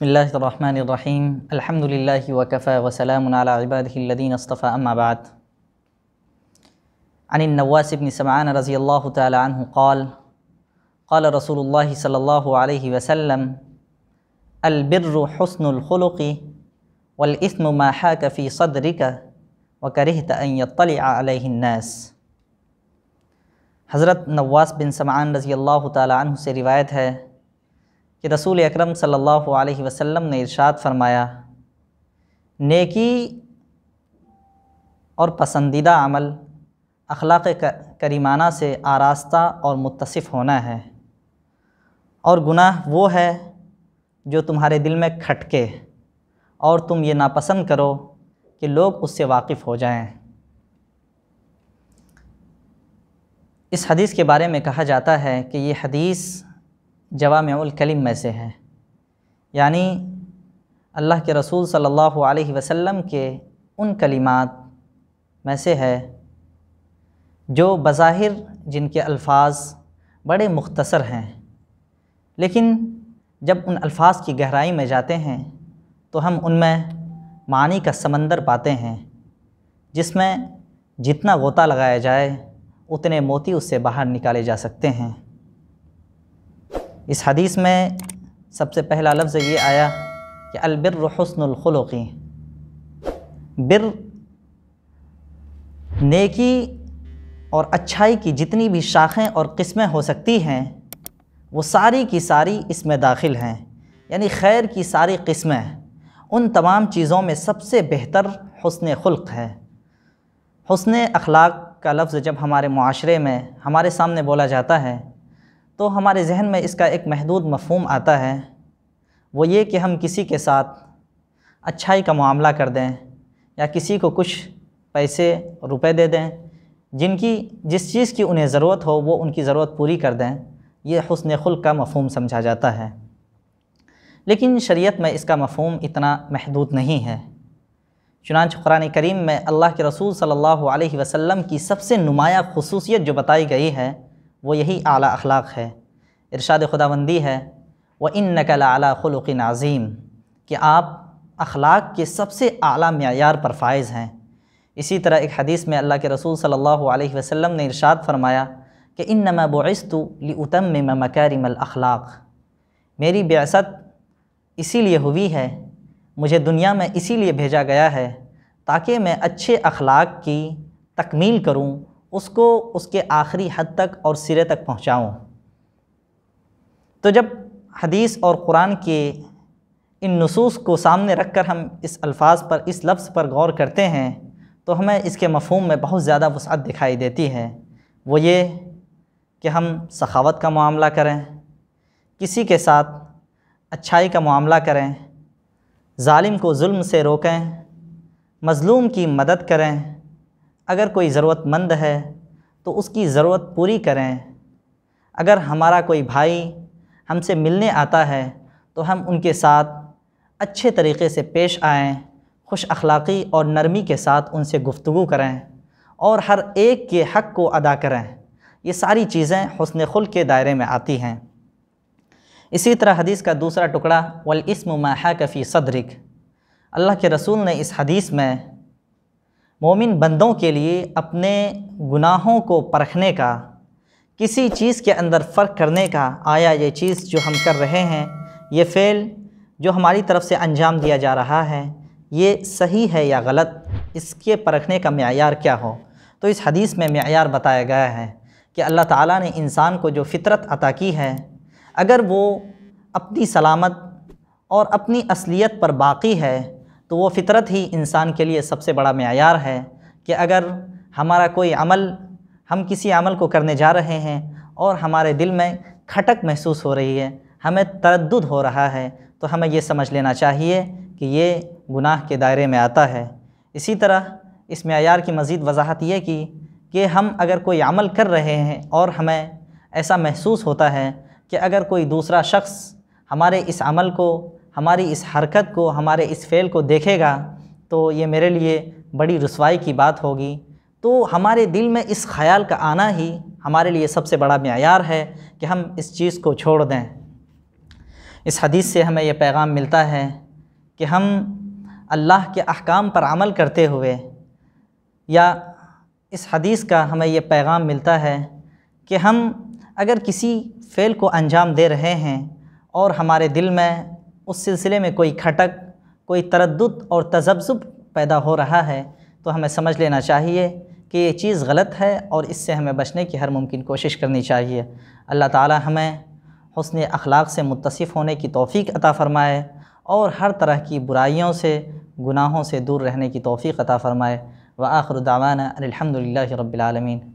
بسم الله الرحمن الرحيم الحمد لله وكفى وسلام على عباده الذين اصطفى أما بعد عن النواس بن سمعان رضي الله تعالى عنه قال قال رسول الله صلى الله عليه وسلم البر حسن الخلق والإثم ما حاك في صدرك وكرهت أن يطلع عليه الناس حضرت نواس بن سمعان رضي الله تعالى عنه سے روایت ہے कि रसूल अकरम सल्लल्लाहु अलैहि वसल्लम ने इरशाद फरमाया नेकी और पसंदीदा अमल अखलाक करीमाना से आरास्ता और मुतसिफ़ होना है और गुनाह वो है जो तुम्हारे दिल में खटके और तुम ये नापसंद करो कि लोग उससे वाकिफ़ हो जाएं। इस हदीस के बारे में कहा जाता है कि ये हदीस जवाम में से है यानी अल्लाह के रसूल सल्लल्लाहु अलैहि वसल्लम के उन कलिमात में से है जो बज़ाहिर जिनके अल्फाज बड़े मुख्तसर हैं लेकिन जब उन अल्फाज की गहराई में जाते हैं तो हम उनमें मानी का समंदर पाते हैं जिसमें जितना गोता लगाया जाए उतने मोती उससे बाहर निकाले जा सकते हैं इस हदीस में सबसे पहला लफ्ज़ ये आया कि अलबिर हसनखल़ी बिर नेकी और अच्छाई की जितनी भी शाखें और किस्में हो सकती हैं वो सारी की सारी इसमें दाखिल हैं यानी खैर की सारी किस्में उन तमाम चीज़ों में सबसे बेहतर हसन ख़ुल्क है हसन अखलाक का लफ्ज़ जब हमारे माशरे में हमारे सामने बोला जाता है तो हमारे जहन में इसका एक महदूद मफहम आता है वो ये कि हम किसी के साथ अच्छाई का मामला कर दें या किसी को कुछ पैसे रुपए दे दें जिनकी जिस चीज़ की उन्हें ज़रूरत हो वो उनकी ज़रूरत पूरी कर दें ये हसन खुल का मफहम समझा जाता है लेकिन शरीयत में इसका मफहम इतना महदूद नहीं है चुनाच कुरान करीम में अल्लाह के रसूल सल्लल्लाहु अलैहि वसल्लम की सबसे नुमाया खसूसियत जो बताई गई है वो यही आला अखलाक है इरशाद खुदाबंदी है व इन नकल आला ख़ुल्क़ नाज़ीम कि आप अखलाक के सबसे आला मैार पर फायज़ हैं इसी तरह एक हदीस में अल्लाह के रसूल सल्लल्लाहु अलैहि वसल्लम ने इरशाद फरमाया कि इन नमा बोस्तु उतम में मकरमल अखलाक मेरी ब्यासत इसीलिए हुई है मुझे दुनिया में इसीलिए भेजा गया है ताकि मैं अच्छे अखलाक की तकमील करूँ उसको उसके आखिरी हद तक और सिरे तक पहुँचाऊँ तो जब हदीस और कुरान के इन नसूस को सामने रख कर हम इस अल्फाज पर इस लफ्ज़ पर गौर करते हैं तो हमें इसके मफहम में बहुत ज़्यादा वसअत दिखाई देती है वो ये कि हम सखावत का मामला करें किसी के साथ अच्छाई का मामला करें ालिम को जुल्म से रोकें मज़लूम की मदद करें अगर कोई ज़रूरतमंद है तो उसकी ज़रूरत पूरी करें अगर हमारा कोई भाई हमसे मिलने आता है तो हम उनके साथ अच्छे तरीके से पेश आएँ खुश अखलाक़ी और नरमी के साथ उनसे गुफ्तु करें और हर एक के हक़ को अदा करें ये सारी चीज़ें हसन खुल के दायरे में आती हैं इसी तरह हदीस का दूसरा टुकड़ा वलस्म माह कफ़ी सदरिक अल्लाह के रसूल ने इस हदीस में मोमिन बंदों के लिए अपने गुनाहों को परखने का किसी चीज़ के अंदर फ़र्क करने का आया ये चीज़ जो हम कर रहे हैं ये फ़ेल जो हमारी तरफ़ से अंजाम दिया जा रहा है ये सही है या गलत इसके परखने का मैार क्या हो तो इस हदीस में मैार बताया गया है कि अल्लाह ताला ने इंसान को जो फितरत अता की है अगर वो अपनी सलामत और अपनी असलियत पर बाकी है तो वो फितरत ही इंसान के लिए सबसे बड़ा मैार है कि अगर हमारा कोई अमल हम किसी अमल को करने जा रहे हैं और हमारे दिल में खटक महसूस हो रही है हमें तरद हो रहा है तो हमें ये समझ लेना चाहिए कि ये गुनाह के दायरे में आता है इसी तरह इस मैार की मज़ीद वजाहत यह की कि हम अगर कोई अमल कर रहे हैं और हमें ऐसा महसूस होता है कि अगर कोई दूसरा शख्स हमारे इस अमल को हमारी इस हरकत को हमारे इस फ़ेल को देखेगा तो ये मेरे लिए बड़ी रसवाई की बात होगी तो हमारे दिल में इस ख्याल का आना ही हमारे लिए सबसे बड़ा मैार है कि हम इस चीज़ को छोड़ दें इस हदीस से हमें यह पैगाम मिलता है कि हम अल्लाह के अहकाम पर अमल करते हुए या इस हदीस का हमें यह पैगाम मिलता है कि हम अगर किसी फ़ेल को अंजाम दे रहे हैं और हमारे दिल में उस सिलसिले में कोई खटक कोई तरद और तजब्ज़ुब पैदा हो रहा है तो हमें समझ लेना चाहिए कि ये चीज़ गलत है और इससे हमें बचने की हर मुमकिन कोशिश करनी चाहिए अल्लाह ताला हमें हसन अखलाक से मुतसिफ़ होने की तोफ़ी अता फ़रमाए और हर तरह की बुराइयों से गुनाहों से दूर रहने की तोफ़ी अता फ़रमाए व आखर अलहमदिल्ला रबालमीन